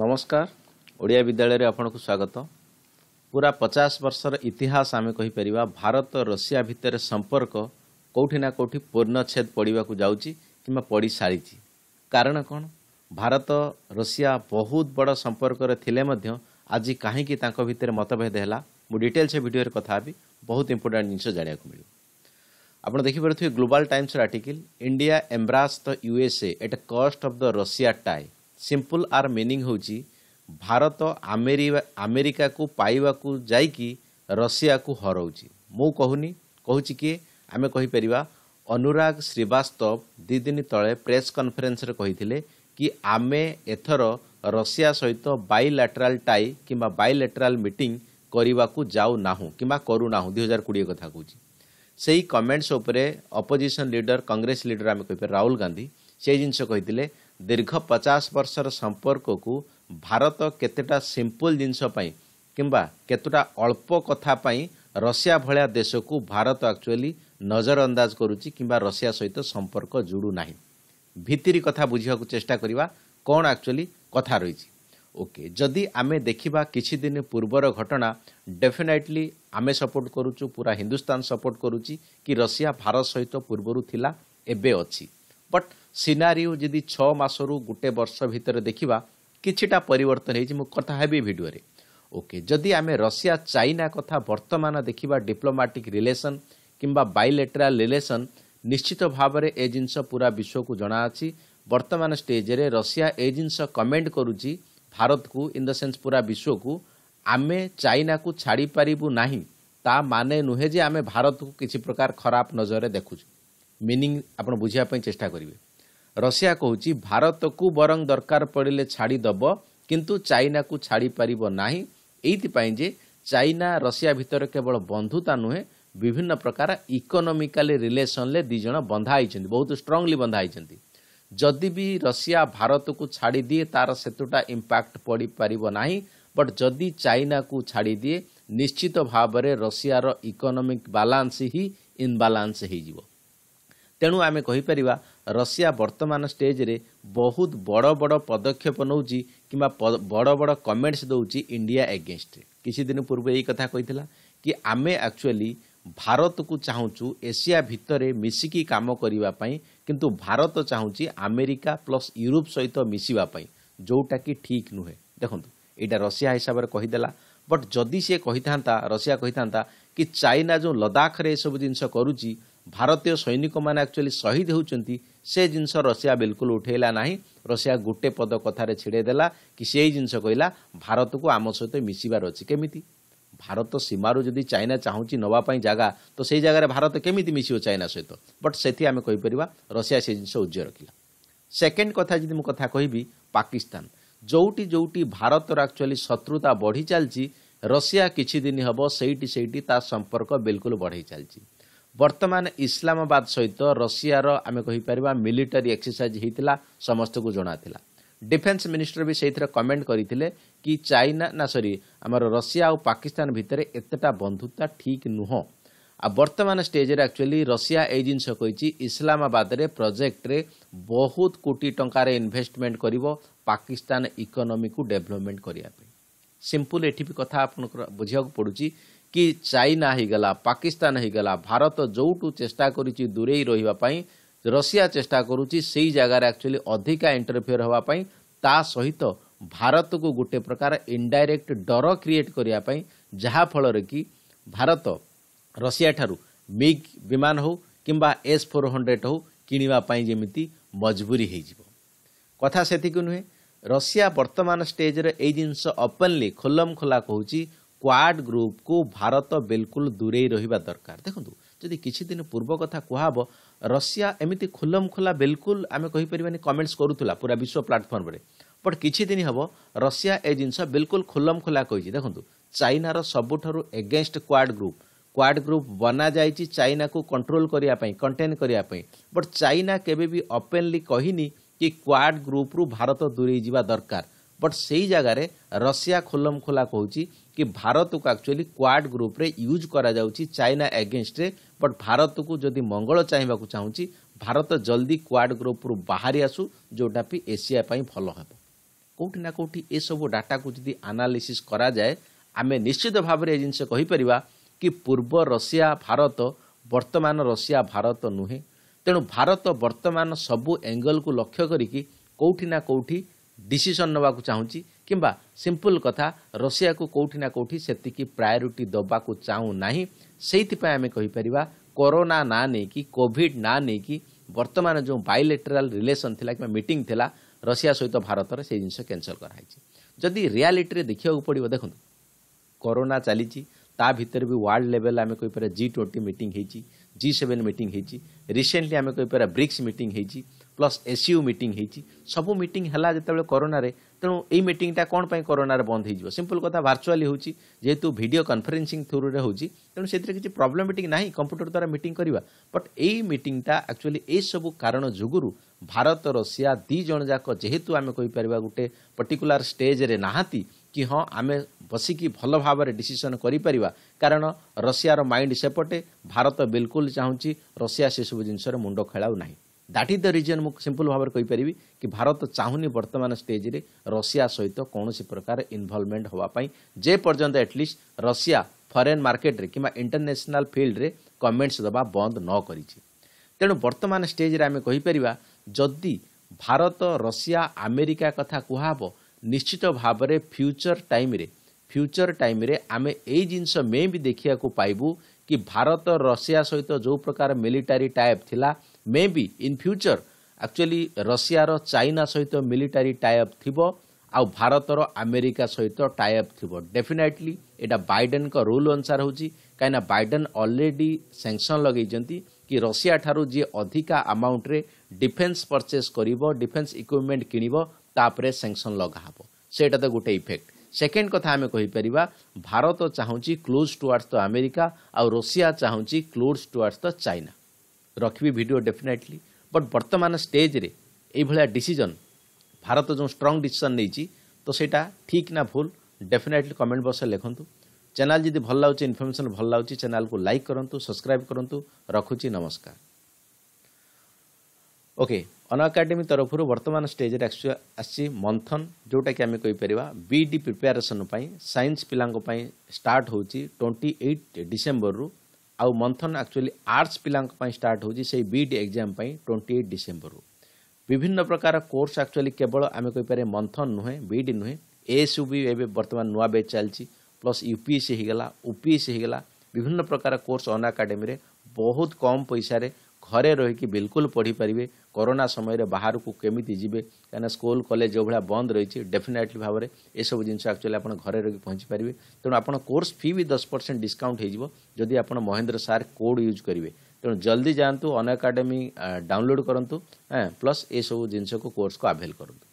ନମସ୍କାର ଓଡ଼ିଆ ବିଦ୍ୟାଳୟରେ ଆପଣଙ୍କୁ ସ୍ୱାଗତ ପୁରା ପଚାଶ ବର୍ଷର ଇତିହାସ ଆମେ କହିପାରିବା ଭାରତ ରଷିଆ ଭିତରେ ସମ୍ପର୍କ କେଉଁଠି ନା କେଉଁଠି ପୂର୍ଣ୍ଣଚ୍ଛେଦ ପଡ଼ିବାକୁ ଯାଉଛି କିମ୍ବା ପଡ଼ିସାରିଛି କାରଣ କ'ଣ ଭାରତ ରଷିଆ ବହୁତ ବଡ଼ ସମ୍ପର୍କରେ ଥିଲେ ମଧ୍ୟ ଆଜି କାହିଁକି ତାଙ୍କ ଭିତରେ ମତଭେଦ ହେଲା ମୁଁ ଡିଟେଲ୍ସ ଭିଡ଼ିଓରେ କଥା ହେବି ବହୁତ ଇମ୍ପୋର୍ଟାଣ୍ଟ ଜିନିଷ ଜାଣିବାକୁ ମିଳିବ ଆପଣ ଦେଖିପାରୁଥିବେ ଗ୍ଲୋବାଲ୍ ଟାଇମ୍ସର article India embrace the USA at a cost of the Russia ଟାଏ ସିମ୍ପୁଲ ଆର୍ ମିନିଂ ହେଉଛି ଭାରତ ଆମେରିକାକୁ ପାଇବାକୁ ଯାଇକି ରଷିଆକୁ ହରଉଛି ମୁଁ କହୁନି କହୁଛି କିଏ ଆମେ କହିପାରିବା ଅନୁରାଗ ଶ୍ରୀବାସ୍ତବ ଦୁଇ ଦିନ ତଳେ ପ୍ରେସ୍ କନଫରେନ୍ସରେ କହିଥିଲେ କି ଆମେ ଏଥର ରଷିଆ ସହିତ ବାଇ ଲାଟ୍ରାଲ୍ ଟାଇ କିମ୍ବା ବାଇ ବାଇଲାଟ୍ରାଲ ମିଟିଂ କରିବାକୁ ଯାଉନାହୁଁ କିମ୍ବା କରୁନାହୁଁ ଦୁଇ ହଜାର କୋଡ଼ିଏ କଥା କହୁଛି ସେହି କମେଣ୍ଟସ୍ ଉପରେ ଅପୋଜିସନ୍ ଲିଡର କଂଗ୍ରେସ ଲିଡର ଆମେ କହିପାରିବା ରାହୁଲ ଗାନ୍ଧୀ ସେଇ ଜିନିଷ କହିଥିଲେ ଦୀର୍ଘ ପଚାଶ ବର୍ଷର ସମ୍ପର୍କକୁ ଭାରତ କେତେଟା ସିମ୍ପୁଲ ଜିନିଷ ପାଇଁ କିମ୍ବା କେତେଟା ଅଳ୍ପ କଥା ପାଇଁ ରଷିଆ ଭଳିଆ ଦେଶକୁ ଭାରତ ଆକ୍ଚୁଆଲି ନଜରଅନ୍ଦାଜ କରୁଛି କିମ୍ବା ରଷିଆ ସହିତ ସମ୍ପର୍କ ଯୋଡ଼ୁ ନାହିଁ ଭିତିରି କଥା ବୁଝିବାକୁ ଚେଷ୍ଟା କରିବା କ'ଣ ଆକ୍ଚୁଆଲି କଥା ରହିଛି ଓକେ ଯଦି ଆମେ ଦେଖିବା କିଛି ଦିନ ପୂର୍ବର ଘଟଣା ଡେଫିନେଟଲି ଆମେ ସପୋର୍ଟ କରୁଛୁ ପୁରା ହିନ୍ଦୁସ୍ତାନ ସପୋର୍ଟ କରୁଛି କି ରଷିଆ ଭାରତ ସହିତ ପୂର୍ବରୁ ଥିଲା ଏବେ ଅଛି ବଟ୍ ସିନାରିଓ ଯଦି ଛଅ ମାସରୁ ଗୋଟେ ବର୍ଷ ଭିତରେ ଦେଖିବା କିଛିଟା ପରିବର୍ତ୍ତନ ହେଇଛି ମୁଁ କଥା ହେବି ଭିଡ଼ିଓରେ ଓକେ ଯଦି ଆମେ ରଷିଆ ଚାଇନା କଥା ବର୍ତ୍ତମାନ ଦେଖିବା ଡିପ୍ଲୋମାଟିକ୍ ରିଲେସନ୍ କିମ୍ବା ବାଇଲେଟ୍ରାଲ୍ ରିଲେସନ୍ ନିଶ୍ଚିତ ଭାବରେ ଏ ଜିନିଷ ପୁରା ବିଶ୍ୱକୁ ଜଣା ଅଛି ବର୍ତ୍ତମାନ ଷ୍ଟେଜ୍ରେ ରଷିଆ ଏ ଜିନିଷ କମେଣ୍ଟ କରୁଛି ଭାରତକୁ ଇନ୍ ଦ ସେନ୍ସ ପୁରା ବିଶ୍ୱକୁ ଆମେ ଚାଇନାକୁ ଛାଡ଼ିପାରିବୁ ନାହିଁ ତା ମାନେ ନୁହେଁ ଯେ ଆମେ ଭାରତକୁ କିଛି ପ୍ରକାର ଖରାପ ନଜରରେ ଦେଖୁଛୁ ମିନିଙ୍ଗ ଆପଣ ବୁଝିବା ପାଇଁ ଚେଷ୍ଟା କରିବେ ରଷିଆ କହୁଛି ଭାରତକୁ ବରଂ ଦରକାର ପଡ଼ିଲେ ଛାଡ଼ିଦେବ କିନ୍ତୁ ଚାଇନାକୁ ଛାଡ଼ିପାରିବ ନାହିଁ ଏଇଥିପାଇଁ ଯେ ଚାଇନା ରଷିଆ ଭିତରେ କେବଳ ବନ୍ଧୁତା ନୁହେଁ ବିଭିନ୍ନ ପ୍ରକାର ଇକୋନୋମିକାଲି ରିଲେସନରେ ଦୁଇ ଜଣ ବନ୍ଧା ହୋଇଛନ୍ତି ବହୁତ ଷ୍ଟ୍ରଙ୍ଗଲି ବନ୍ଧା ହୋଇଛନ୍ତି ଯଦି ବି ରଷିଆ ଭାରତକୁ ଛାଡ଼ିଦିଏ ତାର ସେତୁଟା ଇମ୍ପାକ୍ଟ ପଡ଼ିପାରିବ ନାହିଁ ବଟ୍ ଯଦି ଚାଇନାକୁ ଛାଡ଼ିଦିଏ ନିଶ୍ଚିତ ଭାବରେ ରଷିଆର ଇକୋନୋମିକ୍ ବାଲାନ୍ସ ହିଁ ଇନ୍ବାଲାନ୍ସ ହୋଇଯିବ ତେଣୁ ଆମେ କହିପାରିବା ରଷିଆ ବର୍ତ୍ତମାନ ଷ୍ଟେଜ୍ରେ ବହୁତ ବଡ଼ ବଡ଼ ପଦକ୍ଷେପ ନେଉଛି କିମ୍ବା ବଡ଼ ବଡ଼ କମେଣ୍ଟସ୍ ଦେଉଛି ଇଣ୍ଡିଆ ଏଗେନ୍ଷ୍ଟରେ କିଛି ଦିନ ପୂର୍ବେ ଏଇ କଥା କହିଥିଲା କି ଆମେ ଆକ୍ଚୁଆଲି ଭାରତକୁ ଚାହୁଁଛୁ ଏସିଆ ଭିତରେ ମିଶିକି କାମ କରିବା ପାଇଁ କିନ୍ତୁ ଭାରତ ଚାହୁଁଛି ଆମେରିକା ପ୍ଲସ୍ ୟୁରୋପ ସହିତ ମିଶିବା ପାଇଁ ଯେଉଁଟାକି ଠିକ୍ ନୁହେଁ ଦେଖନ୍ତୁ ଏଇଟା ରଷିଆ ହିସାବରେ କହିଦେଲା ବଟ୍ ଯଦି ସିଏ କହିଥାନ୍ତା ରଷିଆ କହିଥାନ୍ତା କି ଚାଇନା ଯେଉଁ ଲଦାଖରେ ଏସବୁ ଜିନିଷ କରୁଛି ଭାରତୀୟ ସୈନିକମାନେ ଆକ୍ଚୁଆଲି ଶହୀଦ ହେଉଛନ୍ତି ସେ ଜିନିଷ ରଷିଆ ବିଲକୁଲ ଉଠାଇଲା ନାହିଁ ରଷିଆ ଗୋଟେ ପଦ କଥାରେ ଛିଡ଼େଇ ଦେଲା କି ସେଇ ଜିନିଷ କହିଲା ଭାରତକୁ ଆମ ସହିତ ମିଶିବାର ଅଛି କେମିତି ଭାରତ ସୀମାରୁ ଯଦି ଚାଇନା ଚାହୁଁଛି ନେବା ପାଇଁ ଜାଗା ତ ସେଇ ଜାଗାରେ ଭାରତ କେମିତି ମିଶିବ ଚାଇନା ସହିତ ବଟ୍ ସେଥି ଆମେ କହିପାରିବା ରଷିଆ ସେ ଜିନିଷ ଉଜ୍ଜ୍ୱ ରଖିଲା ସେକେଣ୍ଡ କଥା ଯଦି ମୁଁ କଥା କହିବି ପାକିସ୍ତାନ ଯେଉଁଠି ଯେଉଁଠି ଭାରତର ଆକ୍ଚୁଆଲି ଶତ୍ରୁତା ବଢ଼ି ଚାଲିଛି ରଷିଆ କିଛି ଦିନ ହେବ ସେଇଠି ସେଇଠି ତା ସମ୍ପର୍କ ବିଲକୁଲ ବଢ଼େଇ ଚାଲିଛି ବର୍ତ୍ତମାନ ଇସଲାମାବାଦ ସହିତ ରଷିଆର ଆମେ କହିପାରିବା ମିଲିଟାରୀ ଏକ୍ସରସାଇଜ୍ ହୋଇଥିଲା ସମସ୍ତଙ୍କୁ ଜଣାଥିଲା ଡିଫେନ୍ସ ମିନିଷ୍ଟର ବି ସେଇଥିରେ କମେଣ୍ଟ କରିଥିଲେ କି ଚାଇନା ନା ସରି ଆମର ରଷିଆ ଆଉ ପାକିସ୍ତାନ ଭିତରେ ଏତେଟା ବନ୍ଧୁତା ଠିକ୍ ନୁହଁ ଆଉ ବର୍ତ୍ତମାନ ଷ୍ଟେଜ୍ରେ ଆକ୍ଚୁଆଲି ରଷିଆ ଏଇ ଜିନିଷ କହିଛି ଇସଲାମାବାଦରେ ପ୍ରୋଜେକ୍ଟରେ ବହୁତ କୋଟି ଟଙ୍କାରେ ଇନ୍ଭେଷ୍ଟମେଣ୍ଟ କରିବ ପାକିସ୍ତାନ ଇକୋନୋମିକୁ ଡେଭଲପମେଣ୍ଟ କରିବା ପାଇଁ ସିମ୍ପୁଲ୍ ଏଠି ବି କଥା ଆପଣଙ୍କର ବୁଝିବାକୁ ପଡ଼ୁଛି କି ଚାଇନା ହେଇଗଲା ପାକିସ୍ତାନ ହେଇଗଲା ଭାରତ ଯେଉଁଠୁ ଚେଷ୍ଟା କରିଛି ଦୂରେଇ ରହିବା ପାଇଁ ରଷିଆ ଚେଷ୍ଟା କରୁଛି ସେଇ ଜାଗାରେ ଆକ୍ଚୁଆଲି ଅଧିକା ଇଣ୍ଟରଫିୟର ହେବା ପାଇଁ ତା ସହିତ ଭାରତକୁ ଗୋଟେ ପ୍ରକାର ଇନ୍ଡାଇରେକ୍ଟ ଡର କ୍ରିଏଟ୍ କରିବା ପାଇଁ ଯାହାଫଳରେ କି ଭାରତ ରଷିଆଠାରୁ ମିଗ୍ ବିମାନ ହେଉ କିମ୍ବା ଏସ୍ ଫୋର୍ ହଣ୍ଡ୍ରେଡ଼ ହେଉ କିଣିବା ପାଇଁ ଯେମିତି ମଜବୁରୀ ହୋଇଯିବ କଥା ସେତିକି ନୁହେଁ ରଷିଆ ବର୍ତ୍ତମାନ ଷ୍ଟେଜ୍ରେ ଏଇ ଜିନିଷ ଓପନ୍ଲି ଖୋଲମ ଖୋଲା କହୁଛି ସ୍କ୍ୱାଡ୍ ଗ୍ରୁପ୍କୁ ଭାରତ ବିଲକୁଲ ଦୂରେଇ ରହିବା ଦରକାର ଦେଖନ୍ତୁ ଯଦି କିଛି ଦିନ ପୂର୍ବ କଥା କୁହାହେବ ରଷିଆ ଏମିତି ଖୋଲମଖୋଲା ବିଲକୁଲ ଆମେ କହିପାରିବାନି କମେଣ୍ଟସ୍ କରୁଥିଲା ପୁରା ବିଶ୍ୱ ପ୍ଲାଟଫର୍ମରେ ବଟ୍ କିଛି ଦିନ ହେବ ରଷିଆ ଏ ଜିନିଷ ବିଲକୁଲ ଖୋଲମଖୋଲା କହିଛି ଦେଖନ୍ତୁ ଚାଇନାର ସବୁଠାରୁ against quad group quad group ବନାଯାଇଛି ଚାଇନାକୁ କଣ୍ଟ୍ରୋଲ କରିବା ପାଇଁ କଣ୍ଟେନ୍ କରିବା ପାଇଁ ବଟ୍ ଚାଇନା କେବେ ବି ଓପେନଲି କହିନି କି କ୍ୱାଡ୍ ଗ୍ରୁପ୍ରୁ ଭାରତ ଦୂରେଇ ଯିବା ଦରକାର ବଟ୍ ସେଇ ଜାଗାରେ ରଷିଆ ଖୋଲମଖୋଲା କହୁଛି କି ଭାରତକୁ ଆକ୍ଚୁଆଲି କ୍ୱାଡ୍ ଗ୍ରୁପ୍ରେ ୟୁଜ୍ କରାଯାଉଛି ଚାଇନା ଏଗେନ୍ଷ୍ଟରେ ବଟ୍ ଭାରତକୁ ଯଦି ମଙ୍ଗଳ ଚାହିଁବାକୁ ଚାହୁଁଛି ଭାରତ ଜଲ୍ଦି କ୍ୱାଡ୍ ଗ୍ରୁପ୍ରୁ ବାହାରି ଆସୁ ଯେଉଁଟା ବି ଏସିଆ ପାଇଁ ଭଲ ହେବ କେଉଁଠି ନା କେଉଁଠି ଏସବୁ ଡାଟାକୁ ଯଦି ଆନାଲିସିସ୍ କରାଯାଏ ଆମେ ନିଶ୍ଚିତ ଭାବରେ ଏ ଜିନିଷ କହିପାରିବା କି ପୂର୍ବ ରଷିଆ ଭାରତ ବର୍ତ୍ତମାନ ରଷିଆ ଭାରତ ନୁହେଁ ତେଣୁ ଭାରତ ବର୍ତ୍ତମାନ ସବୁ ଏଙ୍ଗଲ୍କୁ ଲକ୍ଷ୍ୟ କରିକି କେଉଁଠି ନା କେଉଁଠି ଡିସିସନ୍ ନେବାକୁ ଚାହୁଁଛି କିମ୍ବା ସିମ୍ପଲ୍ କଥା ରଷିଆକୁ କେଉଁଠି ନା କେଉଁଠି ସେତିକି ପ୍ରାୟୋରିଟି ଦେବାକୁ ଚାହୁଁନାହିଁ ସେଇଥିପାଇଁ ଆମେ କହିପାରିବା କରୋନା ନାଁ ନେଇକି କୋଭିଡ଼ ନାଁ ନେଇକି ବର୍ତ୍ତମାନ ଯେଉଁ ବାଇଲେଟେରାଲ୍ ରିଲେସନ୍ ଥିଲା କିମ୍ବା ମିଟିଂ ଥିଲା ରଷିଆ ସହିତ ଭାରତର ସେଇ ଜିନିଷ କ୍ୟାନସଲ୍ କରାହେଇଛି ଯଦି ରିଆଲିଟିରେ ଦେଖିବାକୁ ପଡ଼ିବ ଦେଖନ୍ତୁ କରୋନା ଚାଲିଛି ତା ଭିତରେ ବି ୱାର୍ଲଡ ଲେଭେଲ ଆମେ କହିପାରିବା ଜି ଟ୍ୱେଣ୍ଟି ମିଟିଂ ହେଇଛି ଜି ସେଭେନ୍ ମିଟିଂ ହେଇଛି ରିସେଣ୍ଟଲି ଆମେ କହିପାରିବା ବ୍ରିକ୍ସ ମିଟିଂ ହେଇଛି ପ୍ଲସ୍ ଏସ୍ୟୁ ମିଟିଂ ହେଇଛି ସବୁ ମିଟିଂ ହେଲା ଯେତେବେଳେ କରୋନାରେ ତେଣୁ ଏଇ ମିଟିଂଟା କ'ଣ ପାଇଁ କରୋନାରେ ବନ୍ଦ ହେଇଯିବ ସିମ୍ପଲ୍ କଥା ଭାର୍ଚୁଆଲି ହେଉଛି ଯେହେତୁ ଭିଡ଼ିଓ କନ୍ଫରେନ୍ସିଂ ଥ୍ରୁରେ ହେଉଛି ତେଣୁ ସେଥିରେ କିଛି ପ୍ରୋବ୍ଲେମ୍ ମିଟିଂ ନାହିଁ କମ୍ପ୍ୟୁଟର ଦ୍ୱାରା ମିଟିଂ କରିବା ବଟ୍ ଏଇ ମିଟିଂଟା ଆକ୍ଚୁଆଲି ଏଇସବୁ କାରଣ ଯୋଗୁଁରୁ ଭାରତ ରଷିଆ ଦୁଇ ଜଣ ଯାକ ଯେହେତୁ ଆମେ କହିପାରିବା ଗୋଟେ ପର୍ଟିକୁଲାର ଷ୍ଟେଜ୍ରେ ନାହାନ୍ତି କି ହଁ ଆମେ ବସିକି ଭଲ ଭାବରେ ଡିସିସନ୍ କରିପାରିବା କାରଣ ରଷିଆର ମାଇଣ୍ଡ ସେପଟେ ଭାରତ ବିଲକୁଲ ଚାହୁଁଛି ରଷିଆ ସେସବୁ ଜିନିଷରେ ମୁଣ୍ଡ ଖେଳାଉ ନାହିଁ ଦ୍ୟାଟ୍ ଇଜ୍ ଦ ରିଜନ୍ ମୁଁ ସିମ୍ପଲ୍ ଭାବରେ କହିପାରିବି କି ଭାରତ ଚାହୁଁନି ବର୍ତ୍ତମାନ ଷ୍ଟେଜ୍ରେ ରଷିଆ ସହିତ କୌଣସି ପ୍ରକାର ଇନଭଲ୍ଭମେଣ୍ଟ ହେବା ପାଇଁ ଯେପର୍ଯ୍ୟନ୍ତ ଆଟଲିଷ୍ଟ ରଷିଆ ଫରେନ୍ ମାର୍କେଟରେ କିମ୍ବା ଇଣ୍ଟରନ୍ୟାସନାଲ୍ ଫିଲ୍ଡରେ କମେଣ୍ଟସ୍ ଦେବା ବନ୍ଦ ନ କରିଛି ତେଣୁ ବର୍ତ୍ତମାନ ଷ୍ଟେଜ୍ରେ ଆମେ କହିପାରିବା ଯଦି ଭାରତ ରଷିଆ ଆମେରିକା କଥା କୁହାହେବ ନିଶ୍ଚିତ ଭାବରେ ଫ୍ୟୁଚର ଟାଇମ୍ରେ ଫ୍ୟୁଚର ଟାଇମ୍ରେ ଆମେ ଏଇ ଜିନିଷ ମେ ବି ଦେଖିବାକୁ ପାଇବୁ କି ଭାରତ ରଷିଆ ସହିତ ଯେଉଁ ପ୍ରକାର ମିଲିଟାରୀ ଟାଇପ୍ ଥିଲା may be in future actually ରଷିଆର ଚାଇନା ସହିତ ମିଲିଟାରୀ ଟାଏଅପ୍ ଥିବ ଆଉ ଭାରତର ଆମେରିକା ସହିତ ଟାଏଅପ୍ ଥିବ ଡେଫିନେଟ୍ଲି ଏଇଟା ବାଇଡେନ୍ଙ୍କ ରୁଲ୍ ଅନୁସାର ହେଉଛି କାହିଁକିନା ବାଇଡେନ୍ ଅଲରେଡି ସେଙ୍କସନ୍ ଲଗାଇଛନ୍ତି କି ରଷିଆ ଠାରୁ ଯିଏ ଅଧିକା ଆମାଉଣ୍ଟରେ ଡିଫେନ୍ସ ପରଚେସ୍ କରିବ ଡିଫେନ୍ସ ଇକ୍ୱିପମେଣ୍ଟ କିଣିବ ତାପରେ ସେଙ୍କସନ୍ ଲଗା ହେବ ସେଇଟା ତ ଗୋଟେ ଇଫେକ୍ଟ ସେକେଣ୍ଡ କଥା ଆମେ କହିପାରିବା ଭାରତ ଚାହୁଁଛି କ୍ଲୋଜ୍ ଟୁୱାର୍ଡସ୍ ଦ ଆମେରିକା ଆଉ ରଷିଆ ଚାହୁଁଛି କ୍ଲୋଜ୍ ଟୁୱାର୍ଡସ୍ ଦ ଚାଇନା ରଖିବି ଭିଡ଼ିଓ ଡେଫିନେଟଲି ବଟ୍ ବର୍ତ୍ତମାନ ଷ୍ଟେଜ୍ରେ ଏଇଭଳିଆ ଡିସିଜନ୍ ଭାରତ ଯେଉଁ ଷ୍ଟ୍ରଙ୍ଗ୍ ଡିସିସନ୍ ନେଇଛି ତ ସେଇଟା ଠିକ୍ ନା ଭୁଲ୍ ଡେଫିନେଟଲି କମେଣ୍ଟ ବକ୍ସରେ ଲେଖନ୍ତୁ ଚ୍ୟାନେଲ୍ ଯଦି ଭଲ ଲାଗୁଛି ଇନଫର୍ମେସନ୍ ଭଲ ଲାଗୁଛି ଚ୍ୟାନେଲ୍କୁ ଲାଇକ୍ କରନ୍ତୁ ସବସ୍କ୍ରାଇବ୍ କରନ୍ତୁ ରଖୁଛି ନମସ୍କାର ଓକେ ଅନ ଆକାଡେମୀ ତରଫରୁ ବର୍ତ୍ତମାନ ଷ୍ଟେଜ୍ରେ ଆସିଛି ମନ୍ଥନ ଯେଉଁଟାକି ଆମେ କହିପାରିବା ବି ଡି ପ୍ରିପାରେସନ୍ ପାଇଁ ସାଇନ୍ସ ପିଲାଙ୍କ ପାଇଁ ଷ୍ଟାର୍ଟ ହେଉଛି ଟ୍ୱେଣ୍ଟି ଏଇଟ୍ ଡିସେମ୍ବରରୁ ଆଉ ମନ୍ଥନ ଆକ୍ଚୁଆଲି ଆର୍ଟ୍ସ ପିଲାଙ୍କ ପାଇଁ ଷ୍ଟାର୍ଟ ହେଉଛି ସେଇ ବିଇଡ଼ି ଏକ୍ଜାମ୍ ପାଇଁ ଟ୍ୱେଣ୍ଟି ଏଇଟ୍ ଡିସେମ୍ବରରୁ ବିଭିନ୍ନ ପ୍ରକାର କୋର୍ସ ଆକ୍ଚୁଆଲି କେବଳ ଆମେ କହିପାରିବା ମନ୍ଥନ ନୁହେଁ ବିଇଡ଼ି ନୁହେଁ ଏଏସ୍ୟୁ ବି ଏବେ ବର୍ତ୍ତମାନ ନୂଆ ବ୍ୟାଚ୍ ଚାଲିଛି plus U P S C ହେଇଗଲା ଓ ପି ଏସ୍ ସି ହେଇଗଲା ବିଭିନ୍ନ ପ୍ରକାର କୋର୍ସ ଅନ୍ ଆକାଡେମୀରେ ବହୁତ କମ୍ ପଇସାରେ ଘରେ ରହିକି ବିଲକୁଲ ପଢ଼ିପାରିବେ କରୋନା ସମୟରେ ବାହାରକୁ କେମିତି ଯିବେ କାହିଁକିନା ସ୍କୁଲ କଲେଜ ଯେଉଁଭଳିଆ ବନ୍ଦ ରହିଛି ଡେଫିନେଟଲି ଭାବରେ ଏସବୁ ଜିନିଷ ଆକ୍ଚୁଆଲି ଆପଣ ଘରେ ରହିକି ପହଞ୍ଚି ପାରିବେ ତେଣୁ ଆପଣ କୋର୍ସ ଫି ବି ଦଶ ପରସେଣ୍ଟ ଡିସ୍କାଉଣ୍ଟ ହେଇଯିବ ଯଦି ଆପଣ ମହେନ୍ଦ୍ର ସାର୍ କୋଡ଼୍ ୟୁଜ୍ କରିବେ ତେଣୁ ଜଲ୍ଦି ଯାଆନ୍ତୁ ଅନ୍ ଏକାଡେମୀ ଡାଉନଲୋଡ଼୍ କରନ୍ତୁ ପ୍ଲସ୍ ଏସବୁ ଜିନିଷକୁ କୋର୍ସକୁ ଆଭେଲ୍ କରନ୍ତୁ